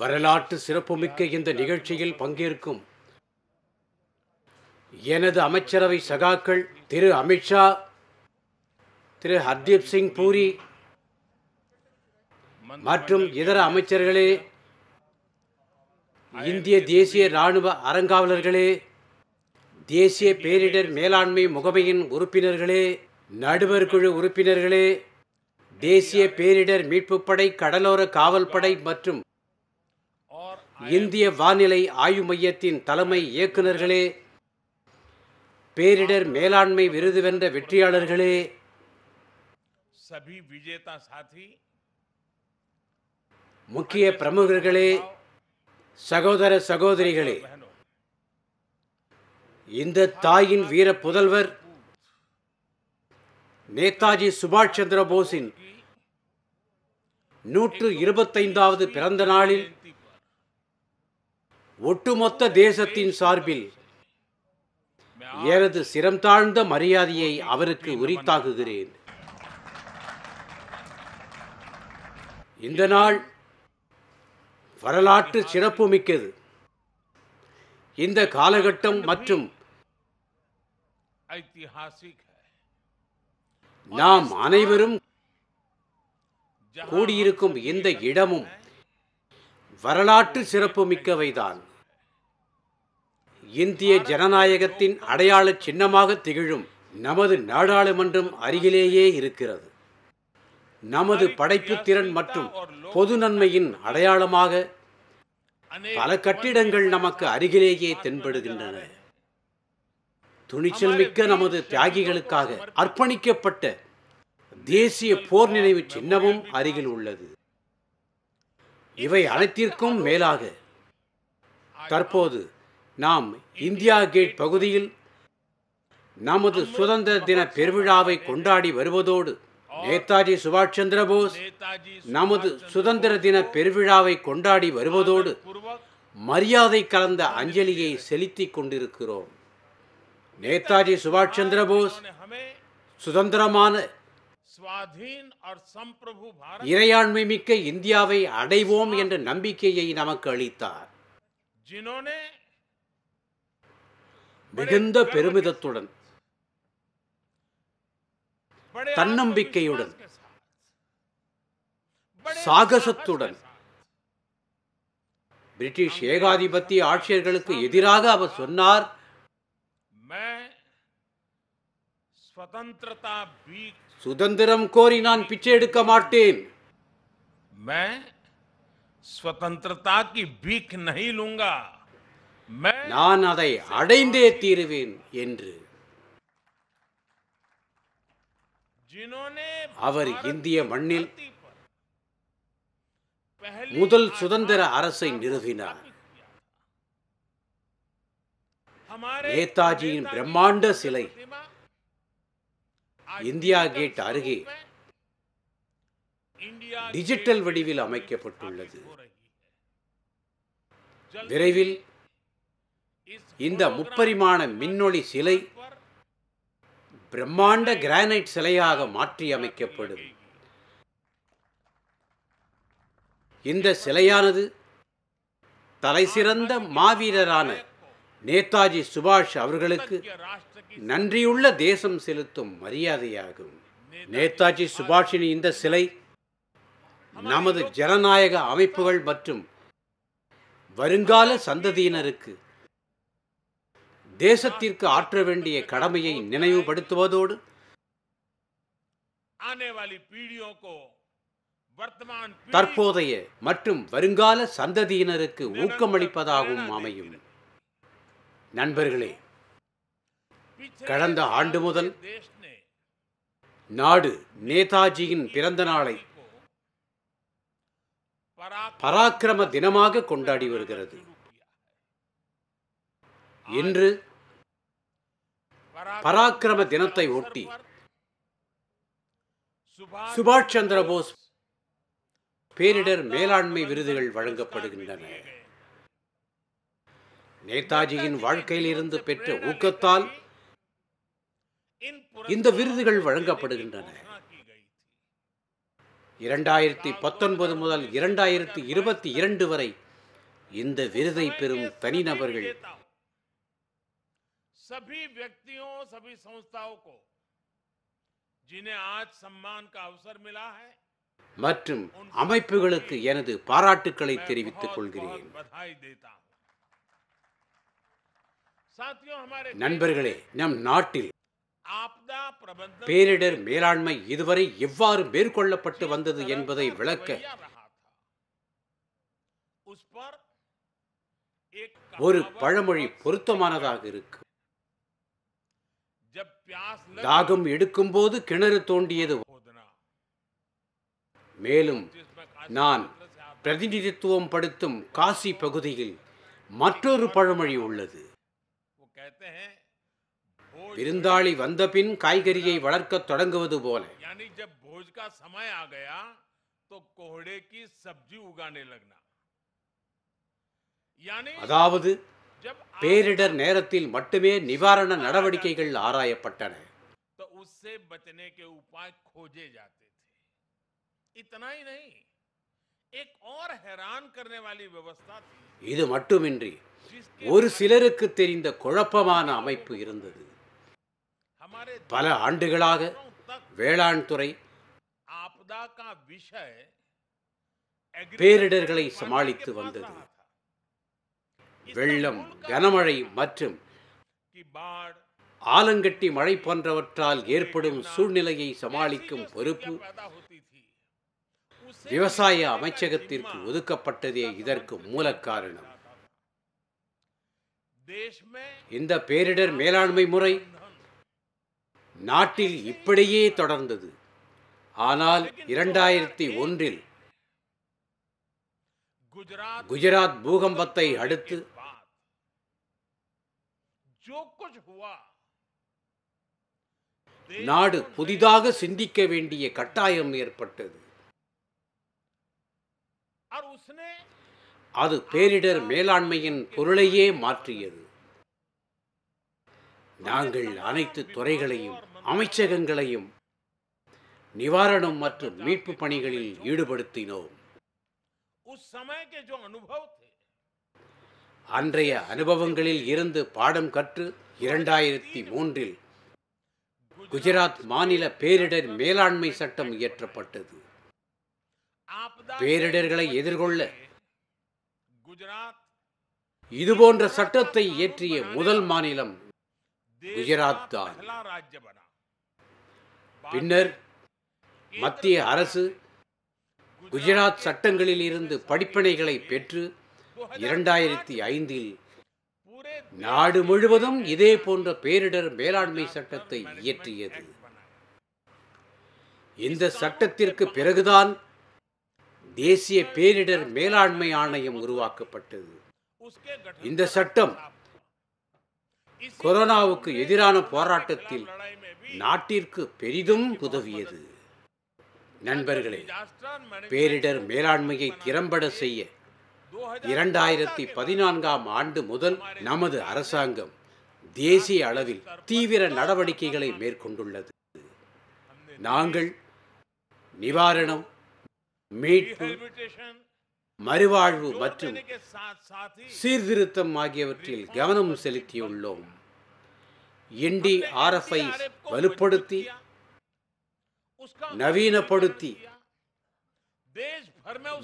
வரலாற்று சிறப்புமிக்க இந்த நிகழ்ச்சியில் பங்கேற்கும் எனது அமைச்சரவை சகாக்கள் திரு அமித்ஷா திரு ஹர்தீப் சிங் பூரி மற்றும் இதர அமைச்சர்களே இந்திய தேசிய இராணுவ அறங்காவலர்களே தேசிய பேரிடர் மேலாண்மை முகமையின் உறுப்பினர்களே நடுவர் குழு உறுப்பினர்களே தேசிய பேரிடர் மீட்புப்படை கடலோர காவல்படை மற்றும் இந்திய வானிலை ஆய்வு மையத்தின் தலைமை இயக்குநர்களே பேரிடர் மேலாண்மை விருது வென்ற வெற்றியாளர்களே சபி விஜேதா சாதி முக்கிய பிரமுகர்களே சகோதர சகோதரிகளே இந்த தாயின் வீர புதல்வர் நேதாஜி சுபாஷ் சந்திர போஸின் நூற்று இருபத்தைந்தாவது பிறந்த நாளில் ஒட்டுமொத்த தேசத்தின் சார்பில் எனது சிரம் தாழ்ந்த மரியாதையை அவருக்கு உரித்தாக்குகிறேன் இந்த நாள் வரலாற்று சிறப்புமிக்கது இந்த காலகட்டம் மற்றும் நாம் அனைவரும் கூடியிருக்கும் இந்த இடமும் வரலாற்று சிறப்புமிக்கவைதான் இந்திய ஜனநாயகத்தின் அடையாள சின்னமாக திகழும் நமது நாடாளுமன்றம் அருகிலேயே இருக்கிறது நமது படைப்பு திறன் மற்றும் பொது நன்மையின் அடையாளமாக பல கட்டிடங்கள் நமக்கு அருகிலேயே தென்படுகின்றன துணிச்சல் மிக்க நமது தியாகிகளுக்காக அர்ப்பணிக்கப்பட்ட தேசிய போர் நினைவு சின்னமும் அருகில் உள்ளது இவை அனைத்திற்கும் மேலாக தற்போது நாம் இந்தியா கேட் பகுதியில் நமது சுதந்திர தின பெருவிழாவை கொண்டாடி வருவதோடு நேதாஜி சுபாஷ் சந்திர போஸ் நமது சுதந்திர தின பெருவிழாவை கொண்டாடி வருவதோடு மரியாதை கலந்த அஞ்சலியை செலுத்திக் கொண்டிருக்கிறோம் நேதாஜி சுபாஷ் சந்திர போஸ் சுதந்திரமான இறையாண்மை மிக்க இந்தியாவை அடைவோம் என்ற நம்பிக்கையை நமக்கு அளித்தார் மிகுந்த பெருமிதத்துடன் தன்னம்பிக்கையுடன் சாகசத்துடன் பிரிட்டிஷ் ஏகாதிபத்திய ஆட்சியர்களுக்கு எதிராக அவர் சொன்னார் சுதந்திரதா பீக் சுதந்திரம் கோரி நான் பிச்சை எடுக்க மாட்டேன் நான் அதை அடைந்தே தீருவேன் என்று அவர் இந்திய மண்ணில் முதல் சுதந்திர அரசை நிறுவினார் நேதாஜியின் பிரம்மாண்ட சிலை இந்தியா கேட் அருகே டிஜிட்டல் வடிவில் அமைக்கப்பட்டுள்ளது விரைவில் இந்த முப்பரிமாண மின்னொளி சிலை பிரம்மாண்ட கிரானைட் சிலையாக மாற்றி அமைக்கப்படும் இந்த சிலையானது தலைசிறந்த மாவீரரான நேதாஜி சுபாஷ் அவர்களுக்கு நன்றியுள்ள தேசம் செலுத்தும் மரியாதையாகும் நேதாஜி சுபாஷினி இந்த சிலை நமது ஜனநாயக அமைப்புகள் மற்றும் வருங்கால சந்ததியினருக்கு தேசத்திற்கு ஆற்ற வேண்டிய கடமையை நினைவுபடுத்துவதோடு தற்போதைய மற்றும் வருங்கால சந்ததியினருக்கு ஊக்கமளிப்பதாகவும் அமையும் நண்பர்களே கடந்த ஆண்டு முதல் நாடு நேதாஜியின் பிறந்த நாளை பராக்கிரம தினமாக கொண்டாடி வருகிறது இன்று பராக்கிரம தினத்தை ஒட்டி சுபாஷ் சந்திர போஸ் பேரிடர் மேலாண்மை விருதுகள் வழங்கப்படுகின்றன நேதாஜியின் வாழ்க்கையில் இருந்து பெற்ற ஊக்கத்தால் இந்த விருதுகள் வழங்கப்படுகின்றன இரண்டாயிரத்தி பத்தொன்பது முதல் இரண்டாயிரத்தி இருபத்தி இரண்டு வரை இந்த விருதை பெறும் தனிநபர்கள் सभी व्यक्तियों सभी संस्थाओं को जिन्हें आज सम्मान का अवसर मिला மற்றும் அமைப்புகளுக்கு எனது பாராட்டுக்களை தெரிவித்துக் கொள்கிறேன் நண்பர்களே நம் நாட்டில் பேரிடர் மேலாண்மை இதுவரை எவ்வாறு மேற்கொள்ளப்பட்டு வந்தது என்பதை விளக்க ஒரு பழமொழி பொருத்தமானதாக இருக்கும் தாகம் எடுக்கும் போது கிணறு தோண்டியது மேலும் நான் பிரதிநிதித்துவம் படுத்தும் காசி பகுதியில் மற்றொரு பழமொழி உள்ளது விருந்தாளி வந்த பின் காய்கறியை வளர்க்க தொடங்குவது போல அதாவது பேரிடர் நேரத்தில் மட்டுமே நிவாரண நடவடிக்கைகள் ஆராயப்பட்டன இது மட்டுமின்றி ஒரு சிலருக்கு தெரிந்த குழப்பமான அமைப்பு இருந்தது பல ஆண்டுகளாக வேளாண் துறை பேரிடர்களை சமாளித்து வந்தது வெள்ளம் கனமழை மற்றும் ஆலங்கட்டி மழை போன்றவற்றால் ஏற்படும் சூழ்நிலையை சமாளிக்கும் பொறுப்பு விவசாய அமைச்சகத்திற்கு ஒதுக்கப்பட்டதே இதற்கு மூல காரணம் இந்த பேரிடர் மேலாண்மை முறை நாட்டில் இப்படியே தொடர்ந்தது ஆனால் இரண்டாயிரத்தி ஒன்றில் குஜராத் பூகம்பத்தை அடுத்து நாடு புதிதாக சிந்திக்க வேண்டிய கட்டாயம் ஏற்பட்டது அது பேரிடர் மேலாண்மையின் பொருளையே மாற்றியது நாங்கள் அனைத்து துறைகளையும் அமைச்சகங்களையும் நிவாரணம் மற்றும் மீட்பு பணிகளில் ஈடுபடுத்தினோம் அன்றைய அனுபவங்களில் இருந்து பாடம் கற்று இரண்டாயிரத்தி மூன்றில் குஜராத் மாநில பேரிடர் மேலாண்மை சட்டம் இயற்றப்பட்டது பேரிடர்களை எதிர்கொள்ள குஜராத் இதுபோன்ற சட்டத்தை இயற்றிய முதல் மாநிலம் குஜராத் தான் பின்னர் மத்திய அரசு குஜராத் சட்டங்களில் இருந்து படிப்பனைகளை பெற்று இரண்டாயிரத்தி ஐந்தில் நாடு முழுவதும் இதே போன்ற பேரிடர் மேலாண்மை சட்டத்தை இயற்றியது இந்த சட்டத்திற்கு பிறகுதான் தேசிய பேரிடர் மேலாண்மை ஆணையம் உருவாக்கப்பட்டது இந்த சட்டம் கொரோனாவுக்கு எதிரான போராட்டத்தில் நாட்டிற்கு பெரிதும் உதவியது நண்பர்களே பேரிடர் மேலாண்மையை திறம்பட செய்ய இரண்டாயிரத்தி பதினான்காம் ஆண்டு முதல் நமது அரசாங்கம் தேசிய அளவில் தீவிர நடவடிக்கைகளை மேற்கொண்டுள்ளது நாங்கள் நிவாரணம் மீட்பு மறுவாழ்வு மற்றும் சீர்திருத்தம் ஆகியவற்றில் கவனம் செலுத்தியுள்ளோம் என்டி ஆர்எஃப்ஐ வலுப்படுத்தி நவீனப்படுத்தி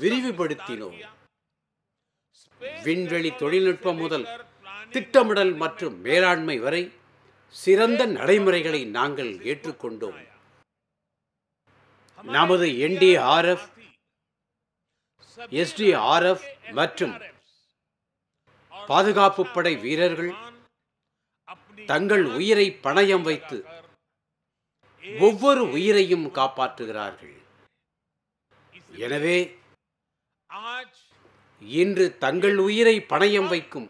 விரிவுபடுத்தினோம் விண்வெளி தொழில்நுட்பம் முதல் திட்டமிடல் மற்றும் மேலாண்மை வரை சிறந்த நடைமுறைகளை நாங்கள் ஏற்றுக்கொண்டோம் நமது என்டிஆர்எஃப் எஸ்டிஆர்எஃப் மற்றும் பாதுகாப்பு படை வீரர்கள் தங்கள் உயிரை பணயம் வைத்து ஒவ்வொரு உயிரையும் காப்பாற்றுகிறார்கள் எனவே இன்று தங்கள் உயிரை பணயம் வைக்கும்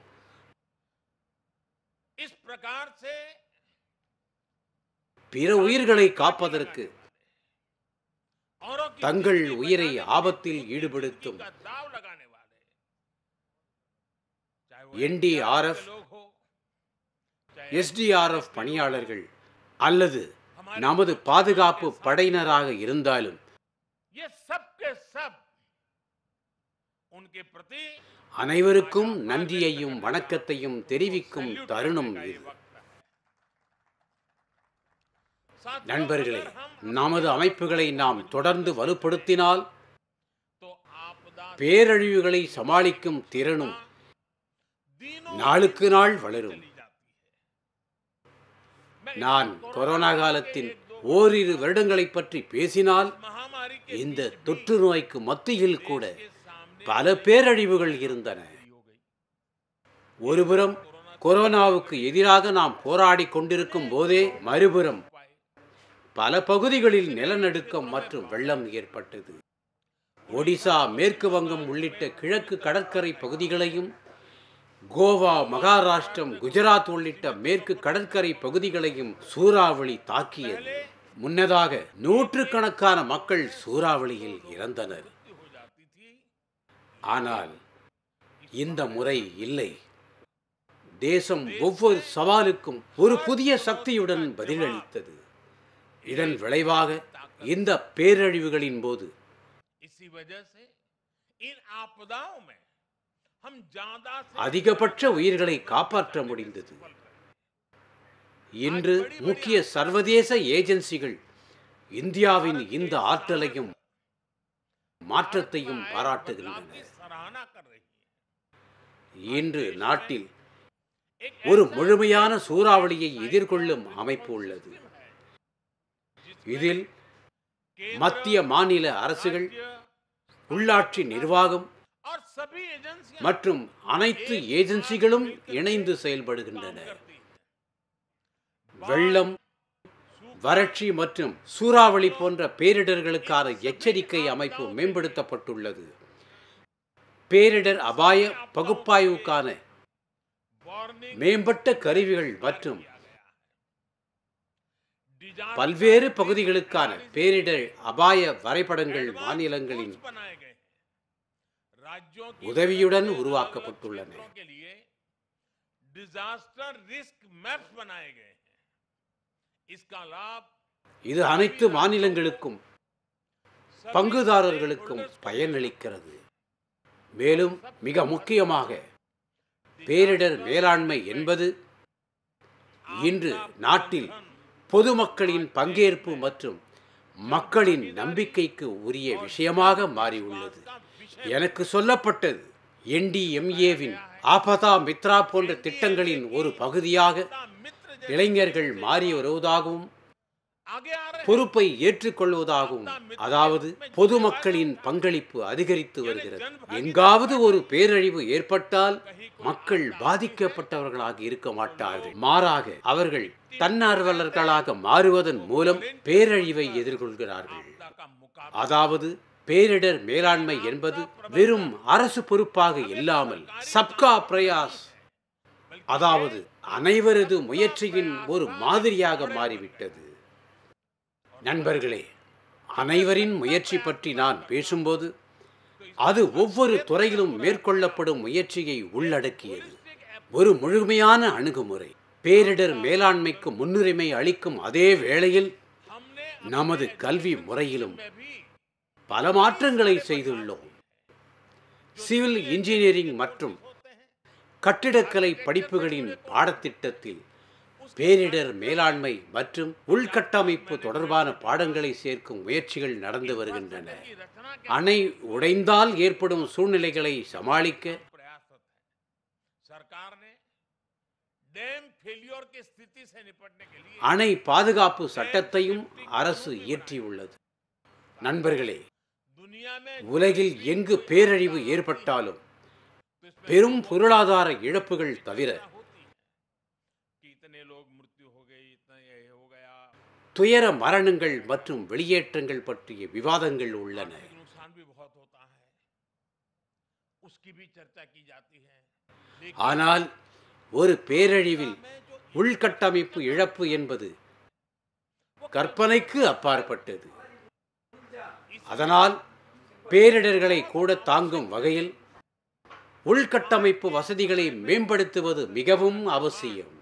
பிற உயிர்களை காப்பதற்கு தங்கள் உயிரை ஆபத்தில் ஈடுபடுத்தும் என்டிஆர்எஃப் எஸ்டிஆர்எஃப் பணியாளர்கள் அல்லது நமது பாதுகாப்பு படையினராக இருந்தாலும் அனைவருக்கும் நன்றியையும் வணக்கத்தையும் தெரிவிக்கும் தருணம் இது நண்பர்களே நமது அமைப்புகளை நாம் தொடர்ந்து வலுப்படுத்தினால் பேரழிவுகளை சமாளிக்கும் திறனும் நாளுக்கு நாள் வளரும் நான் கொரோனா காலத்தின் ஓரிரு வருடங்களை பற்றி பேசினால் இந்த தொற்று நோய்க்கு மத்தியில் கூட பல பேரழிவுகள் இருந்தன ஒருபுறம் கொரோனாவுக்கு எதிராக நாம் போராடி கொண்டிருக்கும் போதே மறுபுறம் பல பகுதிகளில் நிலநடுக்கம் மற்றும் வெள்ளம் ஏற்பட்டது ஒடிசா மேற்கு வங்கம் உள்ளிட்ட கிழக்கு கடற்கரை பகுதிகளையும் கோவா மகாராஷ்டிரம் குஜராத் உள்ளிட்ட மேற்கு கடற்கரை பகுதிகளையும் சூறாவளி தாக்கியது முன்னதாக நூற்றுக்கணக்கான மக்கள் சூறாவளியில் இறந்தனர் ஆனால் இந்த முறை இல்லை தேசம் ஒவ்வொரு சவாலுக்கும் ஒரு புதிய சக்தியுடன் பதிலளித்தது இதன் விளைவாக இந்த பேரழிவுகளின் போது அதிகபட்ச உயிர்களை காப்பாற்ற முடிந்தது இன்று முக்கிய சர்வதேச ஏஜென்சிகள் இந்தியாவின் இந்த ஆற்றலையும் மாற்றத்தையும் பாராட்டுகின்றன இன்று நாட்டில் ஒரு முழுமையான சூறாவளியை எதிர்கொள்ளும் அமைப்பு உள்ளது இதில் மத்திய மாநில அரசுகள் உள்ளாட்சி நிர்வாகம் மற்றும் அனைத்து ஏஜென்சிகளும் இணைந்து செயல்படுகின்றன வெள்ளம் வறட்சி மற்றும் சூறாவளி போன்ற பேரிடர்களுக்கான எச்சரிக்கை அமைப்பு மேம்படுத்தப்பட்டுள்ளது பேரிடர் அபாய பகுப்பாய்வுக்கான மேம்பட்ட கருவிகள் மற்றும் பல்வேறு பகுதிகளுக்கான பேரிடர் அபாய வரைபடங்கள் மாநிலங்களின் உதவியுடன் உருவாக்கப்பட்டுள்ளன இது அனைத்து மாநிலங்களுக்கும் பங்குதாரர்களுக்கும் பயனளிக்கிறது மேலும் மிக முக்கியமாக பேரிடர் மேலாண்மை என்பது இன்று நாட்டில் பொதுமக்களின் பங்கேற்பு மற்றும் மக்களின் நம்பிக்கைக்கு உரிய விஷயமாக மாறியுள்ளது எனக்கு சொல்லப்பட்டது என்டிஎம்ஏவின் ஆபதா மித்ரா போன்ற திட்டங்களின் ஒரு பகுதியாக இளைஞர்கள் மாறி வருவதாகவும் பொறுப்பை ஏற்றுக்கொள்வதாகவும் அதாவது பொதுமக்களின் பங்களிப்பு அதிகரித்து வருகிறது எங்காவது ஒரு பேரழிவு ஏற்பட்டால் மக்கள் பாதிக்கப்பட்டவர்களாக இருக்க மாட்டார்கள் மாறாக அவர்கள் தன்னார்வலர்களாக மாறுவதன் மூலம் பேரழிவை எதிர்கொள்கிறார்கள் அதாவது பேரிடர் மேலாண்மை என்பது வெறும் அரசு பொறுப்பாக இல்லாமல் சப்கா பிரயாஸ் அதாவது அனைவரது முயற்சியின் ஒரு மாதிரியாக மாறிவிட்டது நண்பர்களே அனைவரின் முயற்சி பற்றி நான் பேசும்போது அது ஒவ்வொரு துறையிலும் மேற்கொள்ளப்படும் முயற்சியை உள்ளடக்கியது ஒரு முழுமையான அணுகுமுறை பேரிடர் மேலாண்மைக்கு முன்னுரிமை அளிக்கும் அதே வேளையில் நமது கல்வி முறையிலும் பல மாற்றங்களை செய்துள்ளோம் சிவில் இன்ஜினியரிங் மற்றும் கட்டிடக்கலை படிப்புகளின் பாடத்திட்டத்தில் பேரிடர் மேலாண்மை மற்றும் உள்கட்டமைப்பு தொடர்பான பாடங்களை சேர்க்கும் முயற்சிகள் நடந்து வருகின்றன அணை உடைந்தால் ஏற்படும் சூழ்நிலைகளை சமாளிக்க அணை பாதுகாப்பு சட்டத்தையும் அரசு இயற்றியுள்ளது நண்பர்களே உலகில் எங்கு பேரழிவு ஏற்பட்டாலும் பெரும் பொருளாதார இழப்புகள் தவிர துயர மரணங்கள் மற்றும் வெளியேற்றங்கள் பற்றிய விவாதங்கள் உள்ளன ஆனால் ஒரு பேரழிவில் உள்கட்டமைப்பு இழப்பு என்பது கற்பனைக்கு அப்பாற்பட்டது அதனால் பேரிடர்களை கூட தாங்கும் வகையில் உள்கட்டமைப்பு வசதிகளை மேம்படுத்துவது மிகவும் அவசியம்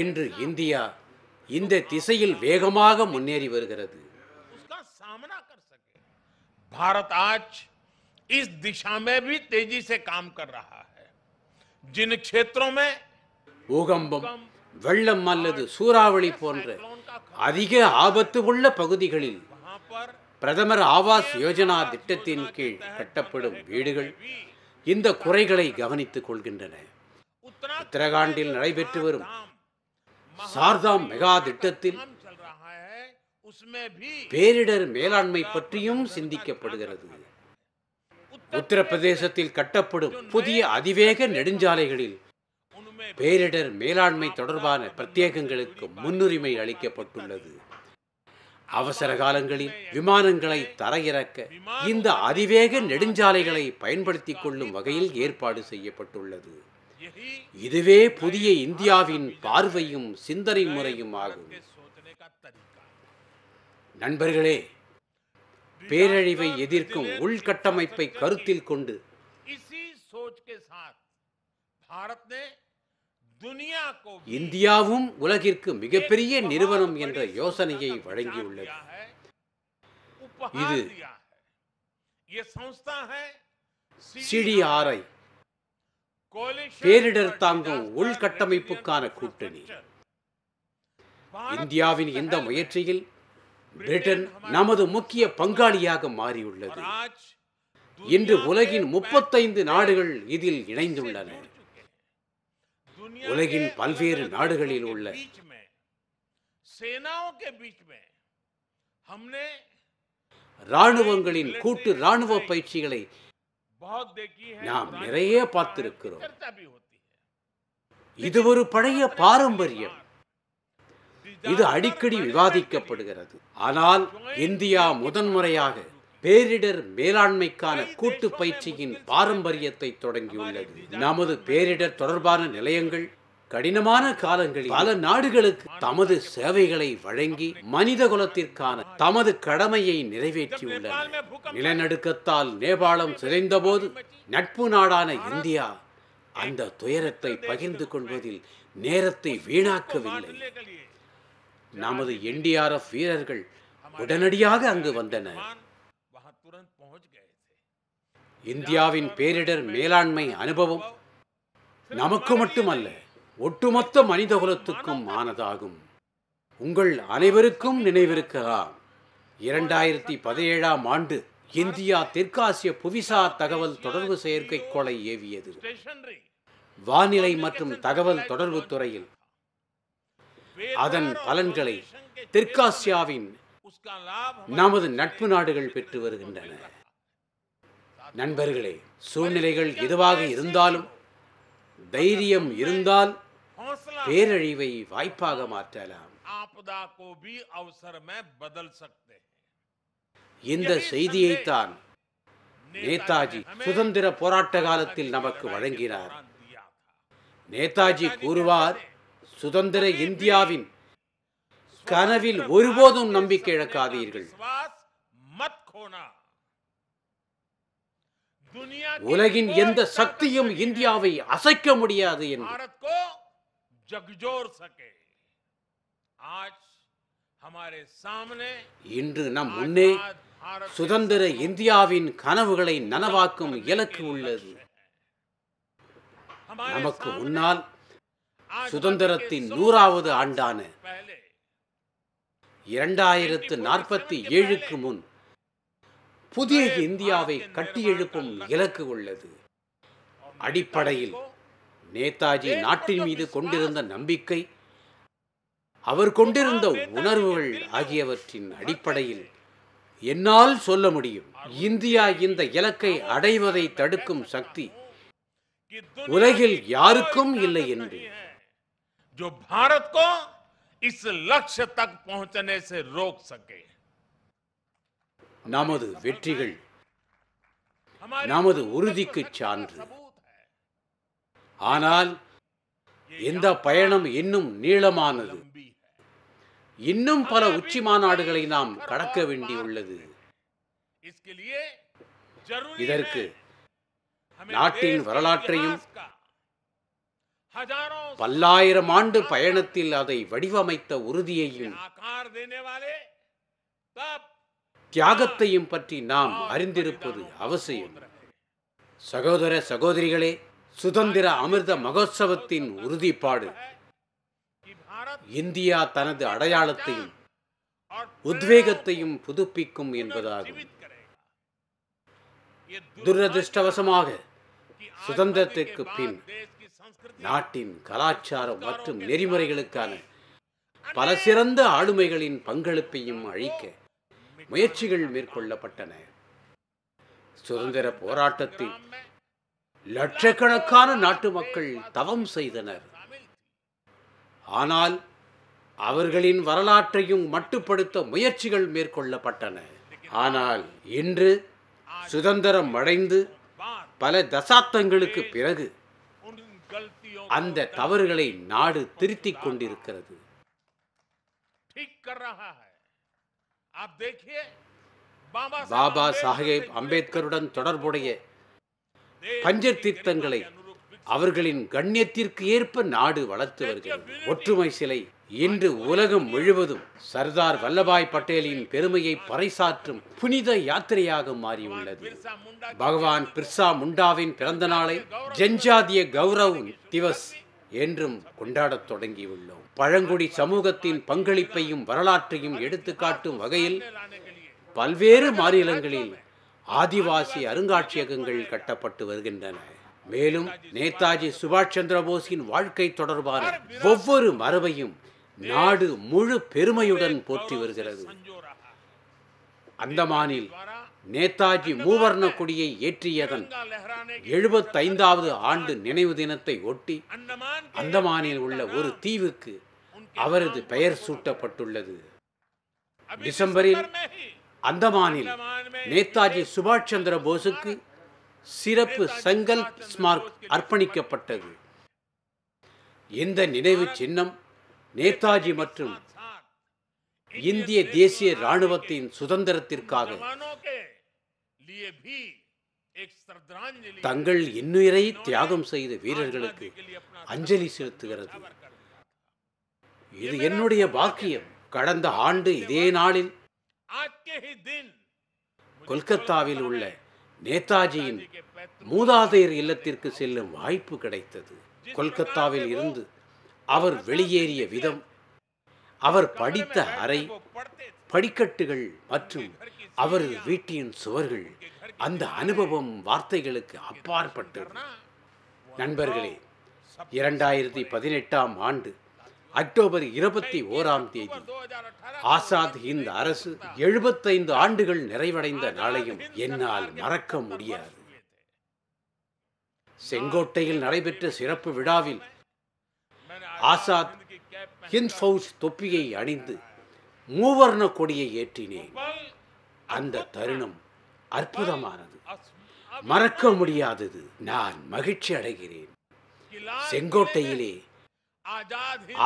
இன்று இந்தியா இந்த திசையில் வேகமாக முன்னேறி வருகிறது பாரத் ஆஜ் இஸ் दिशा தேஜி சே காம் से பூகம்பம் வெள்ளம் அல்லது சூறாவளி போன்ற அதிக ஆபத்து உள்ள பகுதிகளில் பிரதமர் ஆவாஸ் யோஜனா திட்டத்தின் கீழ் கட்டப்படும் வீடுகள் இந்த குறைகளை கவனித்துக் கொள்கின்றன உத்தரகாண்டில் நடைபெற்று வரும் சார்தாம் மெகா திட்டத்தில் பேரிடர் மேலாண்மை பற்றியும் சிந்திக்கப்படுகிறது உத்தரப்பிரதேசத்தில் கட்டப்படும் புதிய அதிவேக நெடுஞ்சாலைகளில் பேரிடர் மேலாண்மை தொடர்பான பிரத்யேகங்களுக்கு முன்னுரிமை அளிக்கப்பட்டுள்ளது அவசர காலங்களில் விமானங்களை தரையிறக்க இந்த அதிவேக நெடுஞ்சாலைகளை பயன்படுத்தி கொள்ளும் வகையில் ஏற்பாடு செய்யப்பட்டுள்ளது இதுவே புதிய இந்தியாவின் பார்வையும் சிந்தனை முறையும் ஆகும் நண்பர்களே பேரழிவை எதிர்க்கும் உள்கட்டமைப்பை கருத்தில் கொண்டு இந்தியாவும் உலகிற்கு மிகப்பெரிய நிறுவனம் என்ற யோசனையை வழங்கியுள்ளது இது சிடிஆர்ஐ பேரிடர் தாங்கும் உள்கட்டமைப்புக்கான கூட்டணி இந்தியாவின் இந்த முயற்சியில் பிரிட்டன் நமது முக்கிய பங்காளியாக மாறியுள்ளது இன்று உலகின் முப்பத்தைந்து நாடுகள் இதில் இணைந்துள்ளன உலகின் பல்வேறு நாடுகளில் உள்ள ராணுவங்களின் கூட்டு ராணுவ பயிற்சிகளை நாம் நிறைய பார்த்திருக்கிறோம் இது ஒரு பழைய பாரம்பரியம் இது அடிக்கடி விவாதிக்கப்படுகிறது ஆனால் இந்தியா முதன்முறையாக பேரிடர் மேலாண்மைக்கான கூட்டு பயிற்சியின் பாரம்பரியத்தை தொடங்கியுள்ளது நமது பேரிடர் தொடர்பான நிலையங்கள் கடினமான காலங்களில் பல நாடுகளுக்கு தமது சேவைகளை வழங்கி மனித குலத்திற்கான தமது கடமையை நிறைவேற்றியுள்ளன நிலநடுக்கத்தால் நேபாளம் சிதைந்தபோது நட்பு நாடான இந்தியா அந்த துயரத்தை பகிர்ந்து கொள்வதில் நேரத்தை வீணாக்கவில்லை நமது என்டிஆர்எஃப் வீரர்கள் உடனடியாக அங்கு வந்தனர் இந்தியாவின் பேரிடர் மேலாண்மை அனுபவம் நமக்கு மட்டுமல்ல ஒட்டுமொத்த மனிதகுலத்துக்கும் ஆனதாகும் உங்கள் அனைவருக்கும் நினைவிருக்கலாம் இரண்டாயிரத்தி பதினேழாம் ஆண்டு இந்தியா தெற்காசிய புவிசார் தகவல் தொடர்பு செயற்கைக்கோளை ஏவியது வானிலை மற்றும் தகவல் தொடர்பு துறையில் அதன் பலன்களை தெற்காசியாவின் நமது நட்பு நாடுகள் பெற்று வருகின்றன நண்பர்களே சூழ்நிலைகள் எதுவாக இருந்தாலும் தைரியம் இருந்தால் பேரழிவை வாய்ப்பாக மாற்றலாம் இந்த செய்தியைத்தான் நேதாஜி சுதந்திர போராட்ட காலத்தில் நமக்கு வழங்கினார் நேதாஜி கூறுவார் சுதந்திர இந்தியாவின் கனவில் ஒருபோதும் நம்பிக்கை இழக்காதீர்கள் உலகின் எந்த சக்தியும் இந்தியாவை அசைக்க முடியாது என்று இன்று நம் முன்னே சுதந்திர இந்தியாவின் கனவுகளை நனவாக்கும் இலக்கு உள்ளது நமக்கு முன்னால் சுதந்திரத்தின் நூறாவது ஆண்டான இரண்டாயிரத்து நாற்பத்தி ஏழுக்கு முன் புதிய இந்தியாவை எழுப்பும் இலக்கு உள்ளது அடிப்படையில் நேதாஜி நாட்டின் மீது கொண்டிருந்த நம்பிக்கை அவர் கொண்டிருந்த உணர்வுகள் ஆகியவற்றின் அடிப்படையில் என்னால் சொல்ல முடியும் இந்தியா இந்த இலக்கை அடைவதை தடுக்கும் சக்தி உலகில் யாருக்கும் இல்லை என்று இஸ் भारत நமது வெற்றிகள் நமது உறுதிக்கு சான்று ஆனால் இந்த பயணம் இன்னும் நீளமானது இன்னும் பல உச்சி மாநாடுகளை நாம் கடக்க வேண்டியுள்ளது இதற்கு நாட்டின் வரலாற்றையும் பல்லாயிரம் ஆண்டு பயணத்தில் அதை வடிவமைத்த உறுதியையும் தியாகத்தையும் பற்றி நாம் அறிந்திருப்பது அவசியம் சகோதர சகோதரிகளே சுதந்திர அமிர்த மகோத்சவத்தின் உறுதிப்பாடு இந்தியா தனது அடையாளத்தையும் உத்வேகத்தையும் புதுப்பிக்கும் என்பதாகும் துரதிருஷ்டவசமாக சுதந்திரத்திற்கு பின் நாட்டின் கலாச்சாரம் மற்றும் நெறிமுறைகளுக்கான பல சிறந்த ஆளுமைகளின் பங்களிப்பையும் அழிக்க முயற்சிகள் மேற்கொள்ளப்பட்டன சுதந்திர போராட்டத்தில் லட்சக்கணக்கான நாட்டு மக்கள் தவம் செய்தனர் ஆனால் அவர்களின் வரலாற்றையும் மட்டுப்படுத்த முயற்சிகள் மேற்கொள்ளப்பட்டன ஆனால் இன்று சுதந்திரம் அடைந்து பல தசாப்தங்களுக்கு பிறகு அந்த தவறுகளை நாடு திருத்திக் கொண்டிருக்கிறது பாபா சாஹேப் அம்பேத்கருடன் தொடர்புடைய பஞ்சர் தீர்த்தங்களை அவர்களின் கண்ணியத்திற்கு ஏற்ப நாடு வளர்த்து வருகிறது ஒற்றுமை சிலை இன்று உலகம் முழுவதும் சர்தார் வல்லபாய் பட்டேலின் பெருமையை பறைசாற்றும் புனித யாத்திரையாக மாறியுள்ளது பகவான் பிர்சா முண்டாவின் பிறந்த நாளை ஜன்ஜாதிய கௌரவ் திவஸ் என்றும் கொண்டாடத் தொடங்கியுள்ளோம் பழங்குடி சமூகத்தின் பங்களிப்பையும் வரலாற்றையும் எடுத்துக்காட்டும் வகையில் பல்வேறு மாநிலங்களில் ஆதிவாசி அருங்காட்சியகங்கள் கட்டப்பட்டு வருகின்றன மேலும் நேதாஜி சுபாஷ் சந்திரபோஸின் வாழ்க்கை தொடர்பான ஒவ்வொரு மரபையும் நாடு முழு பெருமையுடன் போற்றி வருகிறது அந்தமானில் நேதாஜி மூவர்ண கொடியை ஏற்றியதன் எழுபத்தைந்தாவது ஆண்டு நினைவு தினத்தை ஒட்டி அந்தமானில் உள்ள ஒரு தீவுக்கு அவரது பெயர் சூட்டப்பட்டுள்ளது டிசம்பரில் அந்தமானில் நேதாஜி சுபாஷ் சந்திர போஸுக்கு சிறப்பு சங்கல் ஸ்மார்க் அர்ப்பணிக்கப்பட்டது இந்த நினைவு சின்னம் நேதாஜி மற்றும் இந்திய தேசிய இராணுவத்தின் சுதந்திரத்திற்காக தங்கள் இன்னுயிரை தியாகம் செய்த வீரர்களுக்கு அஞ்சலி செலுத்துகிறது இது என்னுடைய பாக்கியம் கடந்த ஆண்டு இதே நாளில் கொல்கத்தாவில் உள்ள நேதாஜியின் மூதாதையர் இல்லத்திற்கு செல்லும் வாய்ப்பு கிடைத்தது கொல்கத்தாவில் இருந்து அவர் வெளியேறிய விதம் அவர் படித்த அறை படிக்கட்டுகள் மற்றும் அவரது வீட்டின் சுவர்கள் அந்த அனுபவம் வார்த்தைகளுக்கு அப்பாற்பட்டது நண்பர்களே இரண்டாயிரத்தி பதினெட்டாம் ஆண்டு அக்டோபர் இருபத்தி ஓராம் தேதி ஆசாத் ஹிந்த் அரசு எழுபத்தைந்து ஆண்டுகள் நிறைவடைந்த நாளையும் என்னால் மறக்க முடியாது செங்கோட்டையில் நடைபெற்ற சிறப்பு விழாவில் ஆசாத் ஹிந்த் ஃபவுஸ் தொப்பியை அணிந்து மூவர்ண கொடியை ஏற்றினேன் அந்த தருணம் அற்புதமானது மறக்க முடியாதது நான் மகிழ்ச்சி அடைகிறேன் செங்கோட்டையிலே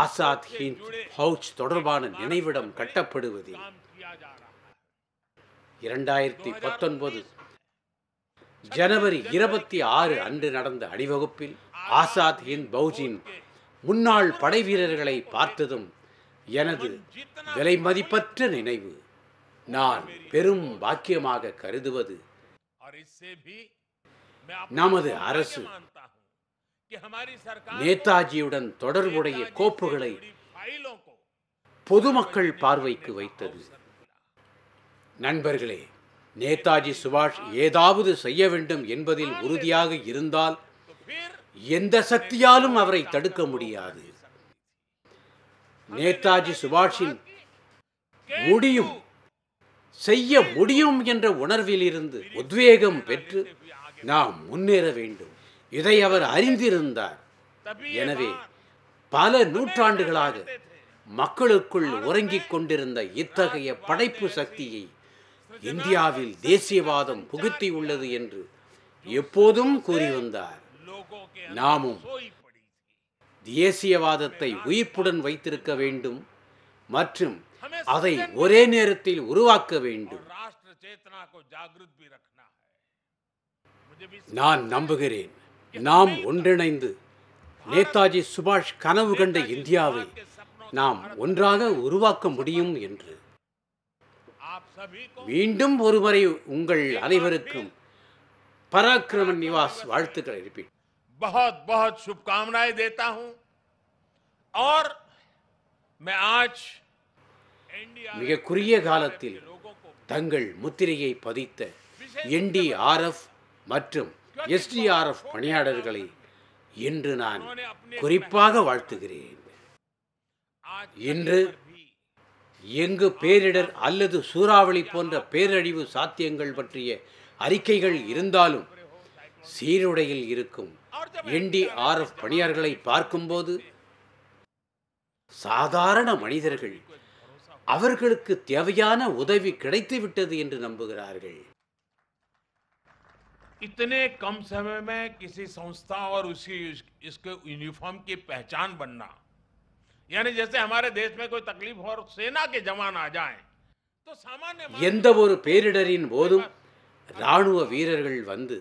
ஆசாத் ஹிந்த் பவுச் தொடர்பான நினைவிடம் கட்டப்படுவதில் இரண்டாயிரத்தி பத்தொன்பது ஜனவரி இருபத்தி ஆறு அன்று நடந்த அணிவகுப்பில் ஆசாத் ஹிந்த் பவுஜின் முன்னாள் படை வீரர்களை பார்த்ததும் எனது விலை மதிப்பற்ற நினைவு நான் பெரும் பாக்கியமாக கருதுவது நமது அரசு நேதாஜியுடன் தொடர்புடைய கோப்புகளை பொதுமக்கள் பார்வைக்கு வைத்தது நண்பர்களே நேதாஜி சுபாஷ் ஏதாவது செய்ய வேண்டும் என்பதில் உறுதியாக இருந்தால் எந்த சக்தியாலும் அவரை தடுக்க முடியாது நேதாஜி சுபாஷின் முடியும் செய்ய முடியும் என்ற உணர்வில் இருந்து உத்வேகம் பெற்று நாம் முன்னேற வேண்டும் இதை அவர் அறிந்திருந்தார் எனவே பல நூற்றாண்டுகளாக மக்களுக்குள் உறங்கிக் கொண்டிருந்த இத்தகைய படைப்பு சக்தியை இந்தியாவில் தேசியவாதம் புகுத்தி உள்ளது என்று எப்போதும் கூறி வந்தார் நாமும் தேசியவாதத்தை உயிர்ப்புடன் வைத்திருக்க வேண்டும் மற்றும் அதை ஒரே நேரத்தில் உருவாக்க வேண்டும் நான் நம்புகிறேன் நாம் ஒன்றிணைந்து நேதாஜி சுபாஷ் கனவு கண்ட இந்தியாவை நாம் ஒன்றாக உருவாக்க முடியும் என்று மீண்டும் ஒருமுறை உங்கள் அனைவருக்கும் பராக்கிரம நிவாஸ் வாழ்த்துக்கள் இருப்பேன் பகத் பகத் शुभकामनाएं देता हूं और मैं மிக குறுகிய காலத்தில் தங்கள் முத்திரையை பதித்த என்டிஆர்எஃப் மற்றும் எஸ்டிஆர்எஃப் பணியாளர்களை இன்று நான் குறிப்பாக வாழ்த்துகிறேன் இன்று எங்கு பேரிடர் அல்லது சூறாவளி போன்ற பேரழிவு சாத்தியங்கள் பற்றிய அறிக்கைகள் இருந்தாலும் சீருடையில் இருக்கும் என்டிஆர்எஃப் பணியாளர்களை பார்க்கும்போது சாதாரண மனிதர்கள் அவர்களுக்கு தேவையான உதவி கிடைத்துவிட்டது என்று நம்புகிறார்கள் इतने कम समय में किसी संस्था और उसकी इसके यूनिफॉर्म की पहचान बनना यानी जैसे हमारे देश में कोई तकलीफ और सेना के जवान आ जाए तो सामान्य எந்த ஒரு பேரிடரின் போதும் இராணுவ வீரர்கள் வந்து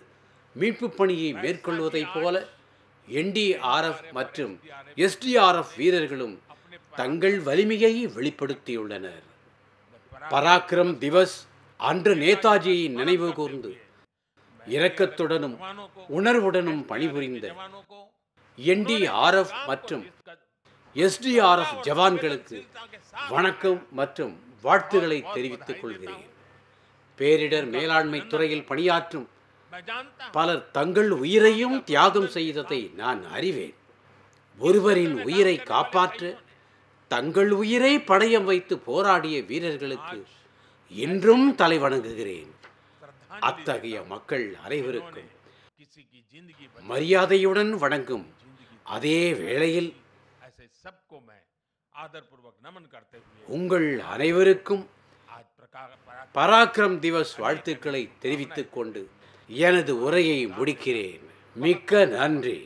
மீட்பு பணியை மேற்கொள்வதைப் போல என்டிஆர்எஃப் மற்றும் எஸ்டிஆர்எஃப் வீரர்களும் தங்கள் வலிமையை வெளிப்படுத்தியுள்ளனர் பராக்கிரம் திவஸ் அன்று நேதாஜியை நினைவு கூர்ந்து இரக்கத்துடனும் உணர்வுடனும் பணிபுரிந்த என்டிஆர்எஃப் மற்றும் எஸ்டிஆர்எஃப் ஜவான்களுக்கு வணக்கம் மற்றும் வாழ்த்துக்களை தெரிவித்துக் கொள்கிறேன் பேரிடர் மேலாண்மை துறையில் பணியாற்றும் பலர் தங்கள் உயிரையும் தியாகம் செய்ததை நான் அறிவேன் ஒருவரின் உயிரை காப்பாற்ற தங்கள் உயிரை படையம் வைத்து போராடிய வீரர்களுக்கு இன்றும் தலைவணங்குகிறேன் அத்தகைய மக்கள் அனைவருக்கும் மரியாதையுடன் வணங்கும் அதே வேளையில் உங்கள் அனைவருக்கும் பராக்கிரம் திவஸ் வாழ்த்துக்களை தெரிவித்துக் கொண்டு எனது உரையை முடிக்கிறேன் மிக்க நன்றி